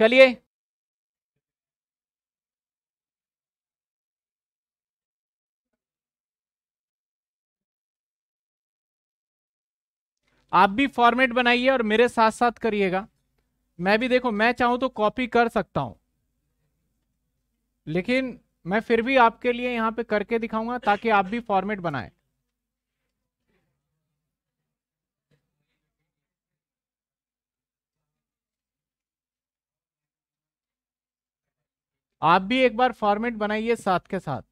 चलिए आप भी फॉर्मेट बनाइए और मेरे साथ साथ करिएगा मैं भी देखो मैं चाहूं तो कॉपी कर सकता हूं लेकिन मैं फिर भी आपके लिए यहां पे करके दिखाऊंगा ताकि आप भी फॉर्मेट बनाएं आप भी एक बार फॉर्मेट बनाइए साथ के साथ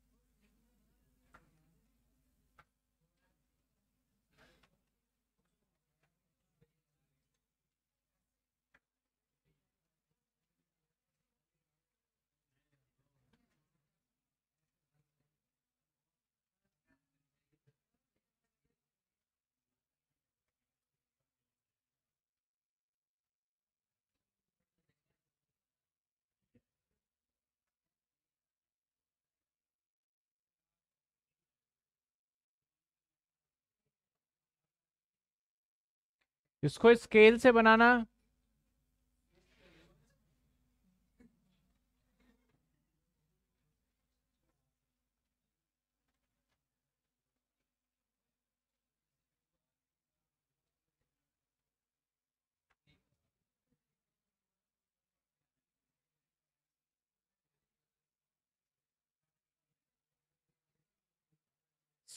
इसको स्केल से बनाना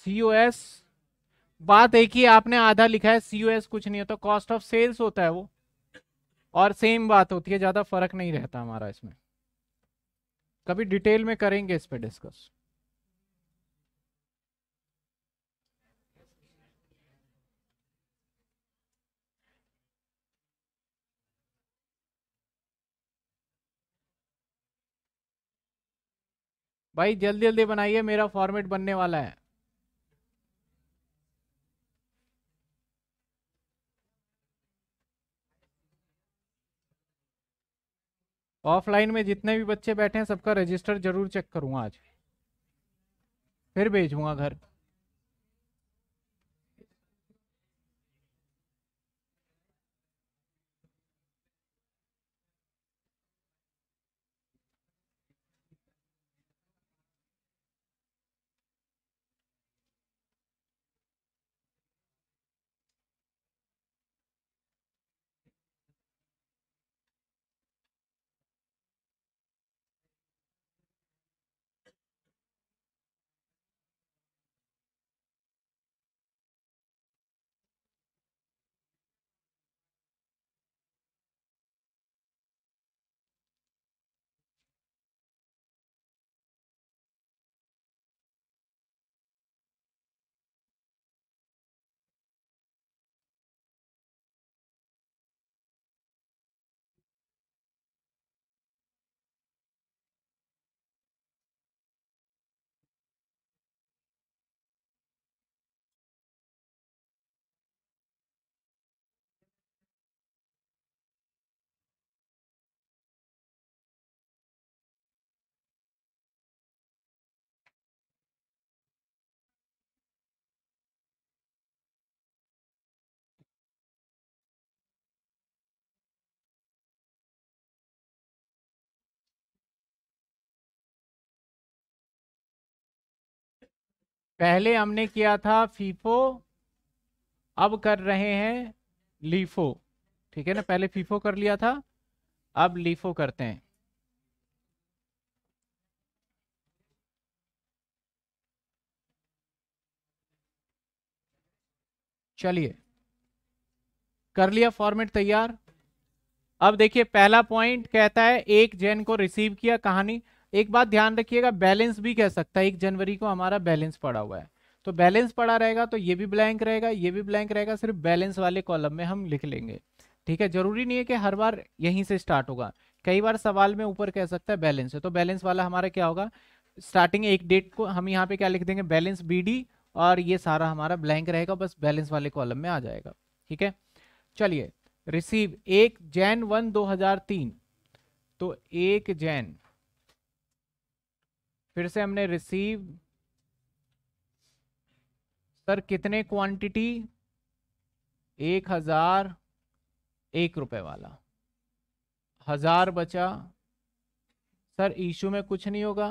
सी ओ एस बात एक ही आपने आधा लिखा है सीयूएस कुछ नहीं होता कॉस्ट ऑफ सेल्स होता है वो और सेम बात होती है ज्यादा फर्क नहीं रहता हमारा इसमें कभी डिटेल में करेंगे इस पर डिस्कस भाई जल्दी जल्दी बनाइए मेरा फॉर्मेट बनने वाला है ऑफलाइन में जितने भी बच्चे बैठे हैं सबका रजिस्टर जरूर चेक करूंगा आज फिर भेजूंगा घर पहले हमने किया था फीफो अब कर रहे हैं लीफो ठीक है ना पहले फीफो कर लिया था अब लीफो करते हैं चलिए कर लिया फॉर्मेट तैयार अब देखिए पहला पॉइंट कहता है एक जैन को रिसीव किया कहानी एक बात ध्यान रखिएगा बैलेंस भी कह सकता है एक जनवरी को हमारा बैलेंस पड़ा हुआ है तो बैलेंस पड़ा रहेगा तो ये भी ब्लैंक रहेगा ये भी ब्लैंक रहेगा सिर्फ बैलेंस वाले कॉलम में हम लिख लेंगे ठीक है जरूरी नहीं है कि हर बार यहीं से स्टार्ट होगा कई बार सवाल में ऊपर कह सकता है बैलेंस है तो बैलेंस वाला हमारा क्या होगा स्टार्टिंग एक डेट को हम यहाँ पे क्या लिख देंगे बैलेंस बी और ये सारा हमारा ब्लैंक रहेगा बस बैलेंस वाले कॉलम में आ जाएगा ठीक है चलिए रिसीव एक जैन वन दो हजार तीन तो एक जैन फिर से हमने रिसीव सर कितने क्वांटिटी एक हजार एक रुपए वाला हजार बचा सर इशू में कुछ नहीं होगा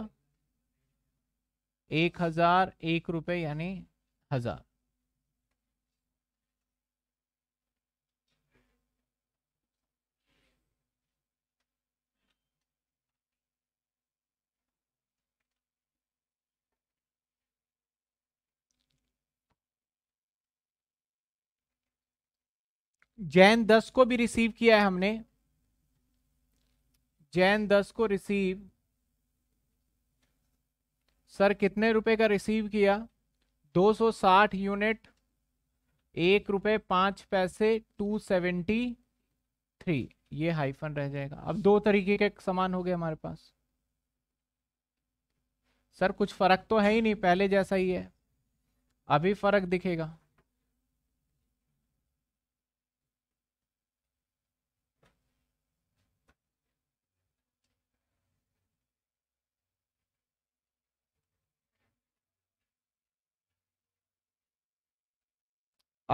एक हजार एक रुपए यानी हजार जैन दस को भी रिसीव किया है हमने जैन दस को रिसीव सर कितने रुपए का रिसीव किया 260 यूनिट एक रुपए पांच पैसे 273 ये हाइफन रह जाएगा अब दो तरीके के सामान हो गए हमारे पास सर कुछ फर्क तो है ही नहीं पहले जैसा ही है अभी फर्क दिखेगा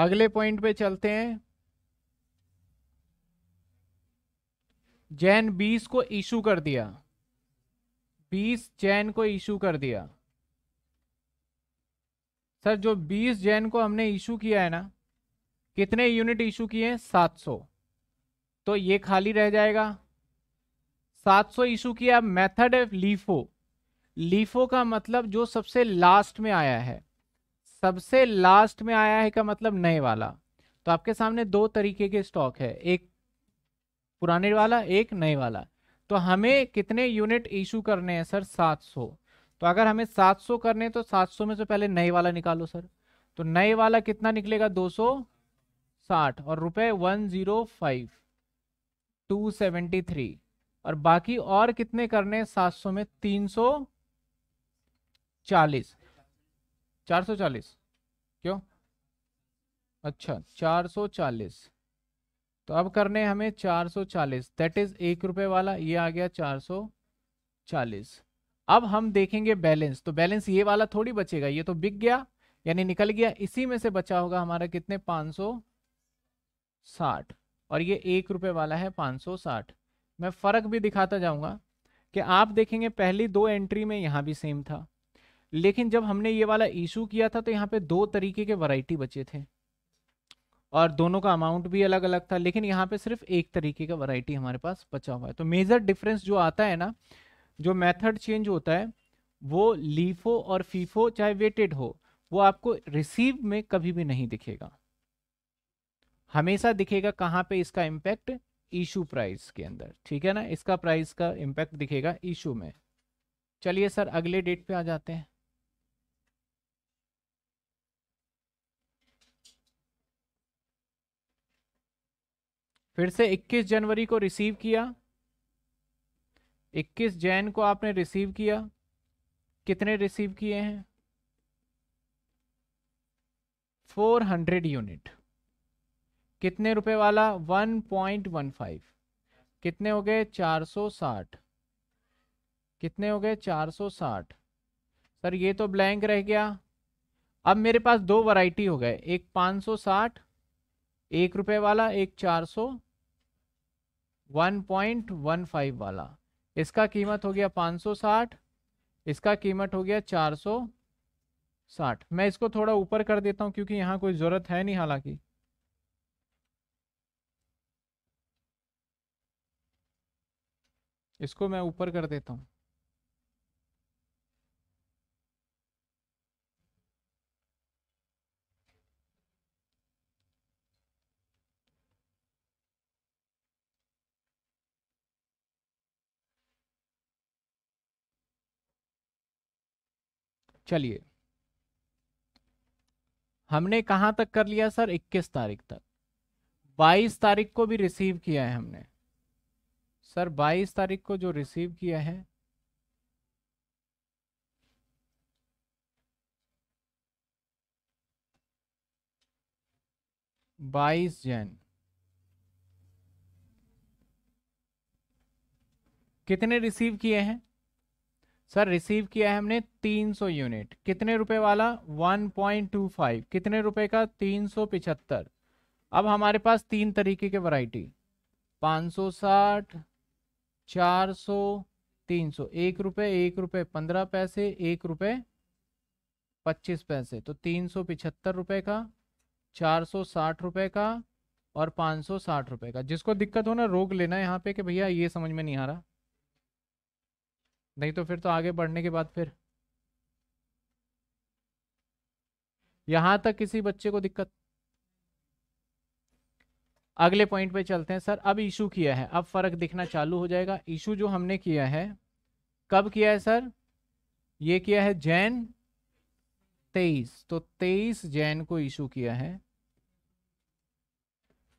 अगले पॉइंट पे चलते हैं जैन बीस को इशू कर दिया बीस जैन को इशू कर दिया सर जो बीस जैन को हमने इशू किया है ना कितने यूनिट इशू किए हैं सात सौ तो ये खाली रह जाएगा सात सौ इशू किया मेथड है लीफो लीफो का मतलब जो सबसे लास्ट में आया है सबसे लास्ट में आया है का मतलब नए वाला तो आपके सामने दो तरीके के स्टॉक है एक पुराने वाला एक नए वाला तो हमें कितने यूनिट इशू करने हैं सर 700 तो अगर हमें 700 करने तो 700 में से पहले नए वाला निकालो सर तो नए वाला कितना निकलेगा 260 और रुपए 105 273 और बाकी और कितने करने 700 में 340 चार सौ चालीस क्यों अच्छा चार सौ चालीस तो अब करने हमें चार सौ चालीस दैट इज एक रुपए वाला ये आ गया चार सौ चालीस अब हम देखेंगे बैलेंस तो बैलेंस ये वाला थोड़ी बचेगा ये तो बिक गया यानी निकल गया इसी में से बचा होगा हमारा कितने पाँच सौ साठ और ये एक रुपए वाला है पाँच सौ साठ मैं फ़र्क भी दिखाता जाऊंगा कि आप देखेंगे पहली दो एंट्री में यहाँ भी सेम था लेकिन जब हमने ये वाला इशू किया था तो यहाँ पे दो तरीके के वैरायटी बचे थे और दोनों का अमाउंट भी अलग अलग था लेकिन यहाँ पे सिर्फ एक तरीके का वैरायटी हमारे पास बचा हुआ है तो मेजर डिफरेंस जो आता है ना जो मेथड चेंज होता है वो लीफो और फीफो चाहे वेटेड हो वो आपको रिसीव में कभी भी नहीं दिखेगा हमेशा दिखेगा कहाँ पे इसका इम्पैक्ट इशू प्राइस के अंदर ठीक है ना इसका प्राइस का इम्पैक्ट दिखेगा इशू में चलिए सर अगले डेट पे आ जाते हैं फिर से 21 जनवरी को रिसीव किया 21 जैन को आपने रिसीव किया कितने रिसीव किए हैं 400 यूनिट कितने रुपए वाला 1.15 कितने हो गए 460 कितने हो गए 460 सर ये तो ब्लैंक रह गया अब मेरे पास दो वैरायटी हो गए एक 560 एक रुपए वाला एक 1.15 वाला इसका कीमत हो गया 560 इसका कीमत हो गया 460 मैं इसको थोड़ा ऊपर कर देता हूं क्योंकि यहां कोई जरूरत है नहीं हालांकि इसको मैं ऊपर कर देता हूं चलिए हमने कहाँ तक कर लिया सर 21 तारीख तक 22 तारीख को भी रिसीव किया है हमने सर 22 तारीख को जो रिसीव किया है बाईस जैन कितने रिसीव किए हैं सर रिसीव किया है हमने 300 यूनिट कितने रुपए वाला 1.25 कितने रुपए का तीन अब हमारे पास तीन तरीके के वैरायटी 560 400 300 एक रुपए एक रुपए पंद्रह पैसे एक रुपए पच्चीस पैसे तो तीन सौ पिछहत्तर रुपये का चार सौ साठ का और पाँच सौ साठ रुपये का जिसको दिक्कत हो ना रोक लेना यहाँ पे कि भैया ये समझ में नहीं आ रहा नहीं तो फिर तो आगे बढ़ने के बाद फिर यहां तक किसी बच्चे को दिक्कत अगले पॉइंट पे चलते हैं सर अब इशू किया है अब फर्क दिखना चालू हो जाएगा इशू जो हमने किया है कब किया है सर ये किया है जैन तेईस तो तेईस जैन को इशू किया है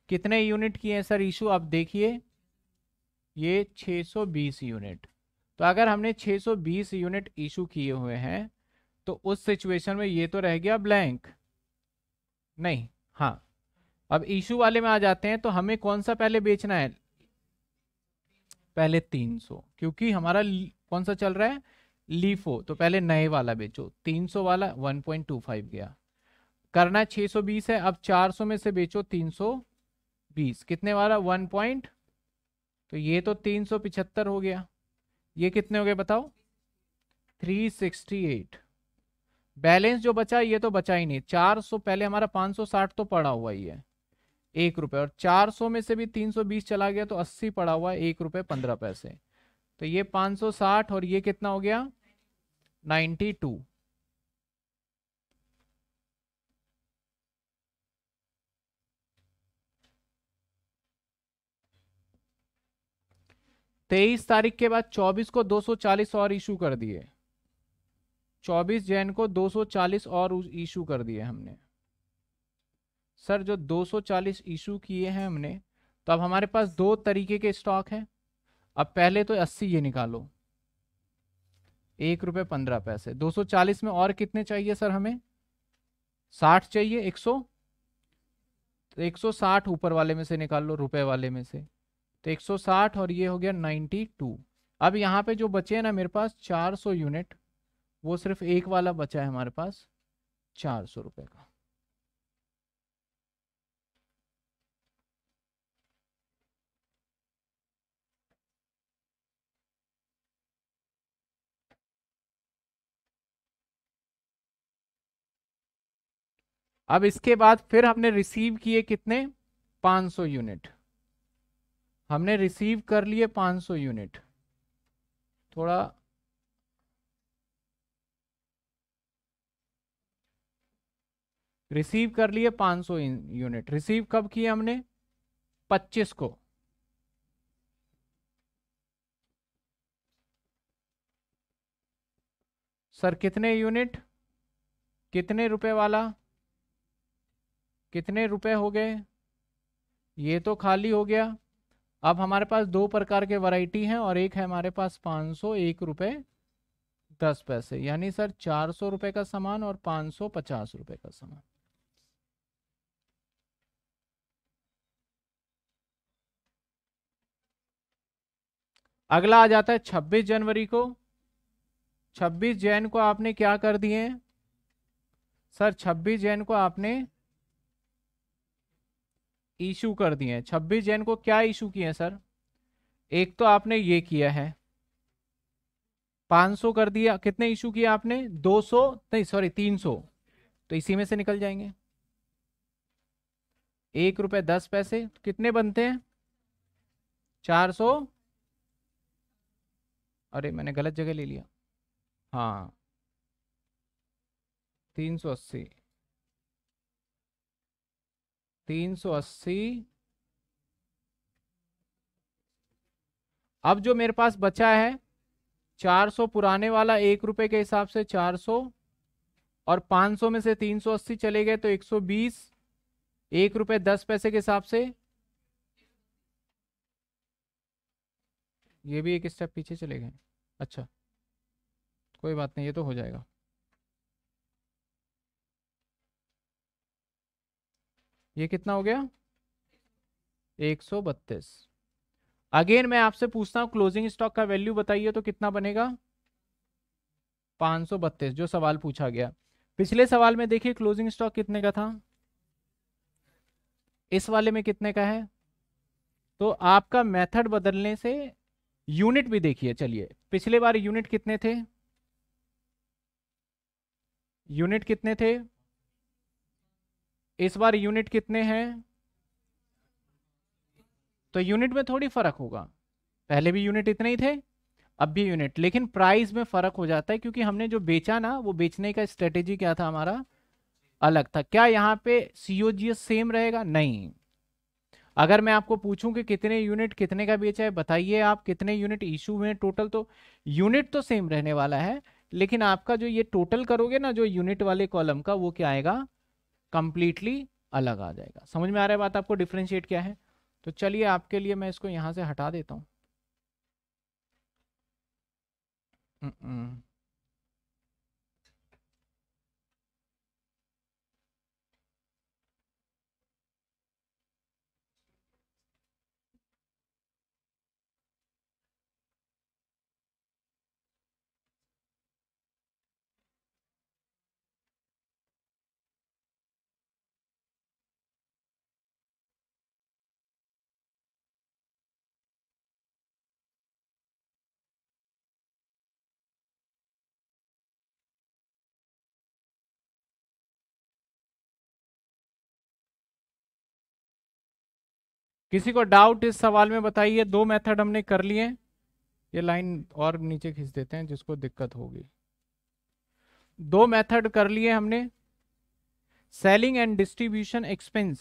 कितने यूनिट किए हैं सर इशू आप देखिए ये 620 यूनिट तो अगर हमने 620 यूनिट इशू किए हुए हैं तो उस सिचुएशन में ये तो रह गया ब्लैंक नहीं हाँ अब इशू वाले में आ जाते हैं तो हमें कौन सा पहले बेचना है पहले 300 क्योंकि हमारा कौन सा चल रहा है लीफो e तो पहले नए वाला बेचो 300 वाला 1.25 गया करना 620 है अब 400 में से बेचो 320 कितने वाला 1 पॉइंट तो ये तो तीन हो गया ये कितने हो गए बताओ 368 बैलेंस जो बचा ये तो बचा ही नहीं 400 पहले हमारा 560 तो पड़ा हुआ ही है एक रुपये और 400 में से भी 320 चला गया तो 80 पड़ा हुआ है एक रुपये पंद्रह पैसे तो ये 560 और ये कितना हो गया 92 तेईस तारीख के बाद चौबीस को 240 और इशू कर दिए 24 जैन को 240 और इशू कर दिए हमने सर जो 240 इशू किए हैं हमने तो अब हमारे पास दो तरीके के स्टॉक हैं अब पहले तो 80 ये निकालो एक रुपये पंद्रह पैसे 240 में और कितने चाहिए सर हमें 60 चाहिए 100 तो 160 ऊपर वाले में से निकाल लो रुपये वाले में से तो 160 और ये हो गया 92 अब यहाँ पे जो बचे हैं ना मेरे पास 400 यूनिट वो सिर्फ एक वाला बचा है हमारे पास चार सौ का अब इसके बाद फिर हमने रिसीव किए कितने 500 यूनिट हमने रिसीव कर लिए 500 यूनिट थोड़ा रिसीव कर लिए 500 यूनिट रिसीव कब किए हमने 25 को सर कितने यूनिट कितने रुपए वाला कितने रुपए हो गए ये तो खाली हो गया अब हमारे पास दो प्रकार के वैरायटी हैं और एक है हमारे पास पाँच सौ एक रुपये दस पैसे यानी सर चार सौ रुपये का सामान और पाँच सौ पचास रुपये का सामान अगला आ जाता है 26 जनवरी को 26 जैन को आपने क्या कर दिए सर 26 जैन को आपने इशू कर दिए हैं छब्बीस जैन को क्या इशू किए हैं सर एक तो आपने ये किया है 500 कर दिया कितने इशू किए आपने 200 नहीं सॉरी 300 तो इसी में से निकल जाएंगे एक रुपये दस पैसे तो कितने बनते हैं चार सौ अरे मैंने गलत जगह ले लिया हाँ तीन सौ अस्सी तीन सौ अस्सी अब जो मेरे पास बचा है चार सौ पुराने वाला एक रुपए के हिसाब से चार सौ और पाँच सौ में से तीन सौ अस्सी चले गए तो एक सौ बीस एक रुपए दस पैसे के हिसाब से ये भी एक स्टेप पीछे चले गए अच्छा कोई बात नहीं ये तो हो जाएगा ये कितना हो गया एक सौ बत्तीस अगेन मैं आपसे पूछता हूँ क्लोजिंग स्टॉक का वैल्यू बताइए तो कितना बनेगा पाँच सौ बत्तीस जो सवाल पूछा गया पिछले सवाल में देखिए क्लोजिंग स्टॉक कितने का था इस वाले में कितने का है तो आपका मेथड बदलने से यूनिट भी देखिए चलिए पिछले बार यूनिट कितने थे यूनिट कितने थे इस बार यूनिट कितने हैं तो यूनिट में थोड़ी फर्क होगा पहले भी यूनिट इतने ही थे अब भी यूनिट लेकिन प्राइस में फर्क हो जाता है क्योंकि हमने जो बेचा ना वो बेचने का स्ट्रेटेजी क्या था हमारा अलग था क्या यहाँ पे सीओजीएस सेम रहेगा नहीं अगर मैं आपको पूछूं कि कितने यूनिट कितने का बेचा है बताइए आप कितने यूनिट इशू हुए टोटल तो यूनिट तो सेम रहने वाला है लेकिन आपका जो ये टोटल करोगे ना जो यूनिट वाले कॉलम का वो क्या आएगा कंप्लीटली अलग आ जाएगा समझ में आ रहा है बात आपको डिफ्रेंशिएट क्या है तो चलिए आपके लिए मैं इसको यहाँ से हटा देता हूँ हम्म, हम्म। किसी को डाउट इस सवाल में बताइए दो मेथड हमने कर लिए ये लाइन और नीचे खींच देते हैं जिसको दिक्कत होगी दो मेथड कर लिए हमने सेलिंग एंड डिस्ट्रीब्यूशन एक्सपेंस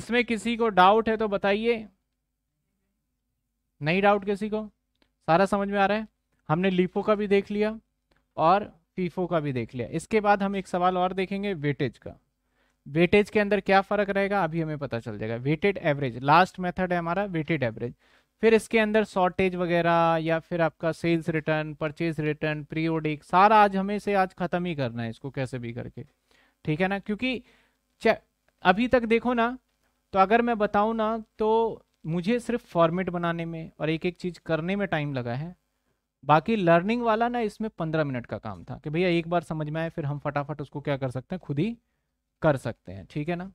इसमें किसी को डाउट है तो बताइए नहीं डाउट किसी को सारा समझ में आ रहा है हमने लीफो का भी देख लिया और फीफो का भी देख लिया इसके बाद हम एक सवाल और देखेंगे वेटेज का वेटेज के अंदर क्या फर्क रहेगा अभी हमें पता चल जाएगा वेटेड एवरेज लास्ट मेथड है हमारा वेटेड एवरेज फिर इसके अंदर शॉर्टेज वगैरह या फिर आपका sales return purchase return periodic सारा आज हमें से आज खत्म ही करना है इसको कैसे भी करके ठीक है ना क्योंकि अभी तक देखो ना तो अगर मैं बताऊँ ना तो मुझे सिर्फ फॉर्मेट बनाने में और एक एक चीज़ करने में टाइम लगा है बाकी लर्निंग वाला ना इसमें पंद्रह मिनट का काम था कि भैया एक बार समझ में आए फिर हम फटाफट उसको क्या कर सकते हैं खुद ही कर सकते हैं ठीक है ना